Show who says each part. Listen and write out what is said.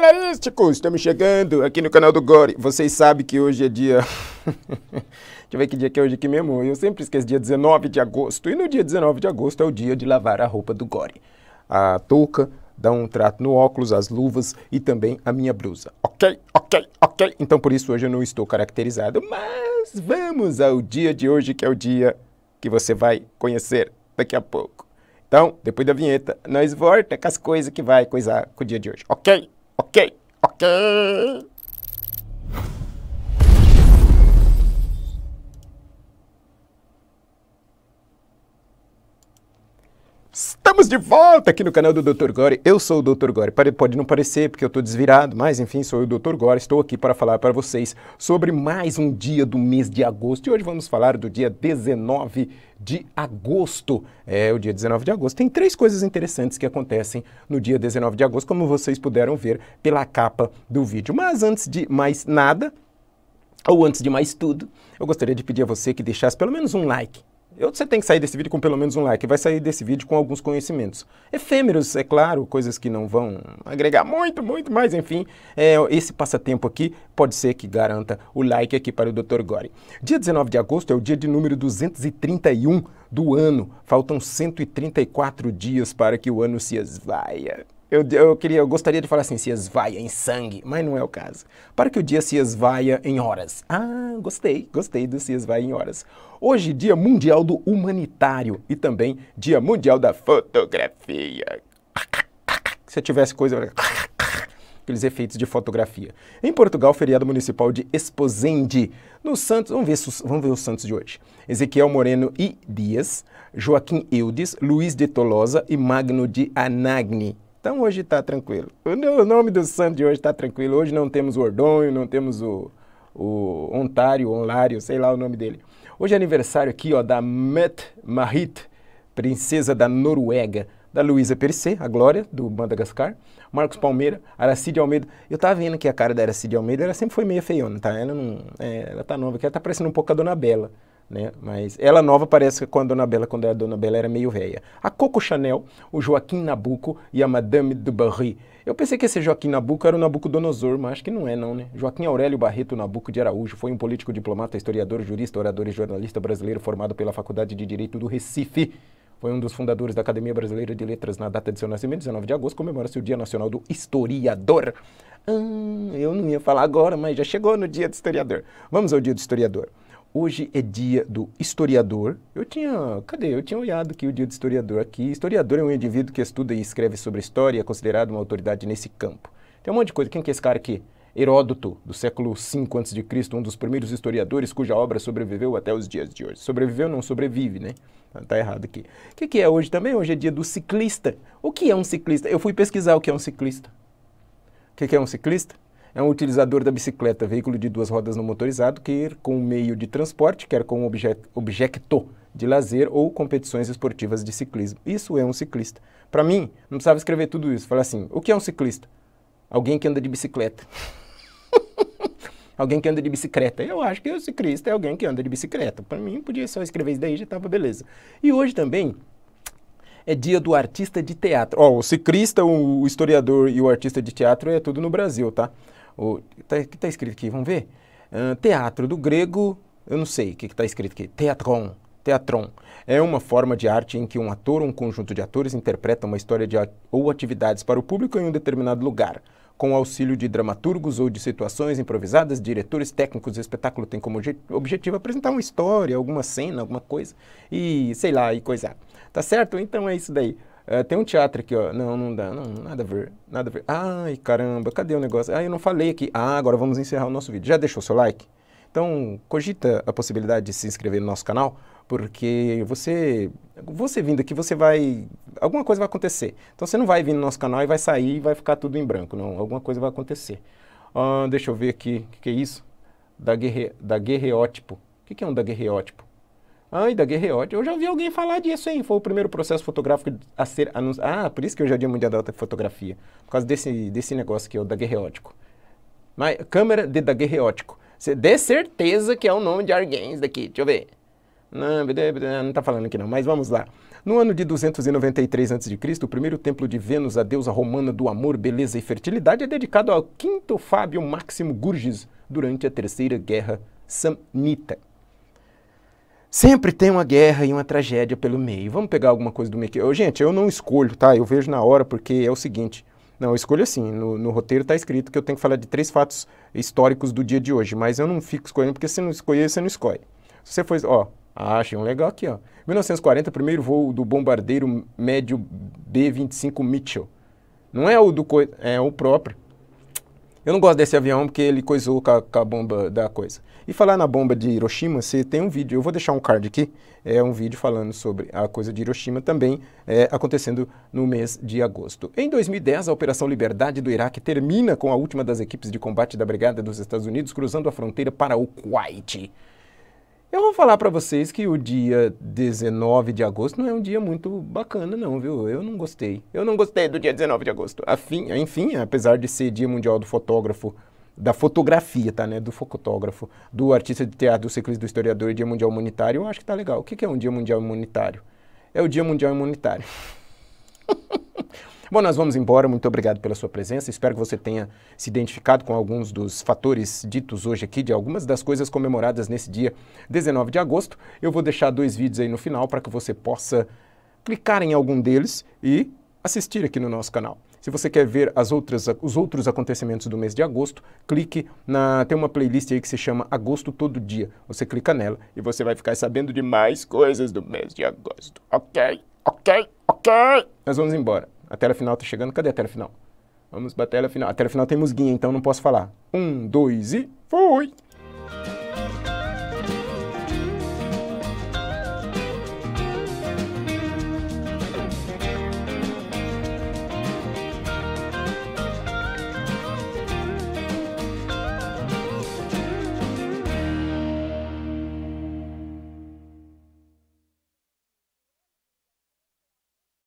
Speaker 1: Galerísticos, estamos chegando aqui no canal do Gore. Vocês sabem que hoje é dia... Deixa eu ver que dia que é hoje aqui mesmo. Eu sempre esqueço, dia 19 de agosto. E no dia 19 de agosto é o dia de lavar a roupa do Gore. A touca, dá um trato no óculos, as luvas e também a minha blusa. Ok, ok, ok. Então por isso hoje eu não estou caracterizado, mas vamos ao dia de hoje, que é o dia que você vai conhecer daqui a pouco. Então, depois da vinheta, nós volta com as coisas que vai coisar com o dia de hoje. Ok? 오케이 오케이 Estamos de volta aqui no canal do Dr. Gore. Eu sou o Dr. Gore. Pode não parecer porque eu estou desvirado, mas enfim, sou o Dr. Gore. Estou aqui para falar para vocês sobre mais um dia do mês de agosto. E hoje vamos falar do dia 19 de agosto. É o dia 19 de agosto. Tem três coisas interessantes que acontecem no dia 19 de agosto, como vocês puderam ver pela capa do vídeo. Mas antes de mais nada, ou antes de mais tudo, eu gostaria de pedir a você que deixasse pelo menos um like eu, você tem que sair desse vídeo com pelo menos um like, vai sair desse vídeo com alguns conhecimentos. Efêmeros, é claro, coisas que não vão agregar muito, muito mais, enfim. É, esse passatempo aqui pode ser que garanta o like aqui para o Dr. Gore. Dia 19 de agosto é o dia de número 231 do ano. Faltam 134 dias para que o ano se esvaia. Eu, eu, queria, eu gostaria de falar assim, se esvaia em sangue, mas não é o caso. Para que o dia se esvaia em horas. Ah, gostei, gostei do se esvaia em horas. Hoje, Dia Mundial do Humanitário e também Dia Mundial da Fotografia. Se eu tivesse coisa. Aqueles efeitos de fotografia. Em Portugal, feriado municipal de Esposende. No Santos, vamos ver, vamos ver o Santos de hoje. Ezequiel Moreno e Dias, Joaquim Eudes, Luiz de Tolosa e Magno de Anagni. Então hoje está tranquilo. O nome do santo de hoje está tranquilo. Hoje não temos o Ordonho, não temos o, o Ontário, Onlário, sei lá o nome dele. Hoje é aniversário aqui ó, da Met Marit, princesa da Noruega, da Luísa Percé, a Glória, do Madagascar, Marcos Palmeira, Aracide Almeida. Eu tava vendo que a cara da Aracide Almeida, ela sempre foi meio feiona, tá? Ela, não, é, ela tá nova aqui, ela tá parecendo um pouco a Dona Bela né? Mas ela nova parece com a Dona Bela, quando é a Dona Bela era meio velha. A Coco Chanel, o Joaquim Nabuco e a Madame du Barry. Eu pensei que esse Joaquim Nabuco era o Nabucodonosor, mas acho que não é não, né? Joaquim Aurélio Barreto Nabuco de Araújo foi um político, diplomata, historiador, jurista, orador e jornalista brasileiro formado pela Faculdade de Direito do Recife. Foi um dos fundadores da Academia Brasileira de Letras na data de seu nascimento, 19 de agosto, comemora-se o Dia Nacional do Historiador. Hum, eu não ia falar agora, mas já chegou no Dia do Historiador. Vamos ao Dia do Historiador. Hoje é dia do historiador. Eu tinha. Cadê? Eu tinha olhado aqui o dia do historiador aqui. Historiador é um indivíduo que estuda e escreve sobre história e é considerado uma autoridade nesse campo. Tem um monte de coisa. Quem que é esse cara aqui? Heródoto, do século V a.C., um dos primeiros historiadores cuja obra sobreviveu até os dias de hoje. Sobreviveu, não sobrevive, né? Ah, tá errado aqui. O que, que é hoje também? Hoje é dia do ciclista. O que é um ciclista? Eu fui pesquisar o que é um ciclista. O que, que é um ciclista? é um utilizador da bicicleta, veículo de duas rodas não motorizado, quer com meio de transporte, quer com objeto, objeto de lazer ou competições esportivas de ciclismo. Isso é um ciclista. Para mim, não precisava escrever tudo isso. Falar assim, o que é um ciclista? Alguém que anda de bicicleta. alguém que anda de bicicleta. Eu acho que o ciclista é alguém que anda de bicicleta. Para mim, podia só escrever isso daí, já estava beleza. E hoje também é dia do artista de teatro. Ó, oh, o ciclista, o historiador e o artista de teatro é tudo no Brasil, tá? O tá, que está escrito aqui? Vamos ver? Uh, teatro do grego, eu não sei o que está escrito aqui. Teatron. Teatron é uma forma de arte em que um ator ou um conjunto de atores interpreta uma história de, ou atividades para o público em um determinado lugar com auxílio de dramaturgos ou de situações improvisadas, diretores técnicos, o espetáculo tem como objetivo apresentar uma história, alguma cena, alguma coisa e sei lá, e coisa. Tá certo? Então é isso daí. É, tem um teatro aqui, ó. Não, não dá, não, nada a ver, nada a ver. Ai, caramba, cadê o negócio? Ah, eu não falei aqui. Ah, agora vamos encerrar o nosso vídeo. Já deixou seu like? Então, cogita a possibilidade de se inscrever no nosso canal, porque você, você vindo aqui, você vai, alguma coisa vai acontecer. Então, você não vai vir no nosso canal e vai sair e vai ficar tudo em branco, não. Alguma coisa vai acontecer. Ah, deixa eu ver aqui, o que, que, é isso? da guerreótipo. O que, que é um da guerreótipo Ai, da Guerreote. Eu já ouvi alguém falar disso, hein? Foi o primeiro processo fotográfico a ser anunciado. Ah, por isso que hoje é o Dia Mundial da Fotografia. Por causa desse, desse negócio que é o daguerreótico. Mas, câmera de daguerreótico. Você dê certeza que é o nome de alguém daqui. Deixa eu ver. Não, não está falando aqui não, mas vamos lá. No ano de 293 a.C., o primeiro templo de Vênus, a deusa romana do amor, beleza e fertilidade, é dedicado ao quinto Fábio Máximo Gurgis durante a Terceira Guerra Samnita. Sempre tem uma guerra e uma tragédia pelo meio. Vamos pegar alguma coisa do meio aqui. Eu, gente, eu não escolho, tá? Eu vejo na hora, porque é o seguinte. Não, eu escolho assim. No, no roteiro está escrito que eu tenho que falar de três fatos históricos do dia de hoje, mas eu não fico escolhendo, porque se não escolher, você não escolhe. Se você for, ó, achei um legal aqui, ó. 1940, primeiro voo do bombardeiro médio B-25 Mitchell. Não é o do... É o próprio. Eu não gosto desse avião porque ele coisou com a, com a bomba da coisa. E falar na bomba de Hiroshima, você tem um vídeo, eu vou deixar um card aqui, é um vídeo falando sobre a coisa de Hiroshima também é, acontecendo no mês de agosto. Em 2010, a Operação Liberdade do Iraque termina com a última das equipes de combate da Brigada dos Estados Unidos cruzando a fronteira para o Kuwait. Eu vou falar para vocês que o dia 19 de agosto não é um dia muito bacana não, viu? Eu não gostei. Eu não gostei do dia 19 de agosto. Afim, enfim, apesar de ser Dia Mundial do Fotógrafo, da fotografia, tá, né? Do fotógrafo, do artista de teatro, do ciclista, do historiador, Dia Mundial Humanitário, eu acho que tá legal. O que, que é um Dia Mundial Humanitário? É o Dia Mundial Humanitário. Bom, nós vamos embora. Muito obrigado pela sua presença. Espero que você tenha se identificado com alguns dos fatores ditos hoje aqui, de algumas das coisas comemoradas nesse dia 19 de agosto. Eu vou deixar dois vídeos aí no final para que você possa clicar em algum deles e assistir aqui no nosso canal. Se você quer ver as outras, os outros acontecimentos do mês de agosto, clique na. Tem uma playlist aí que se chama Agosto Todo Dia. Você clica nela e você vai ficar sabendo de mais coisas do mês de agosto. Ok? Ok? Ok? Nós vamos embora. A tela final tá chegando. Cadê a tela final? Vamos pra tela final. A tela final tem musguinha, então não posso falar. Um, dois e fui.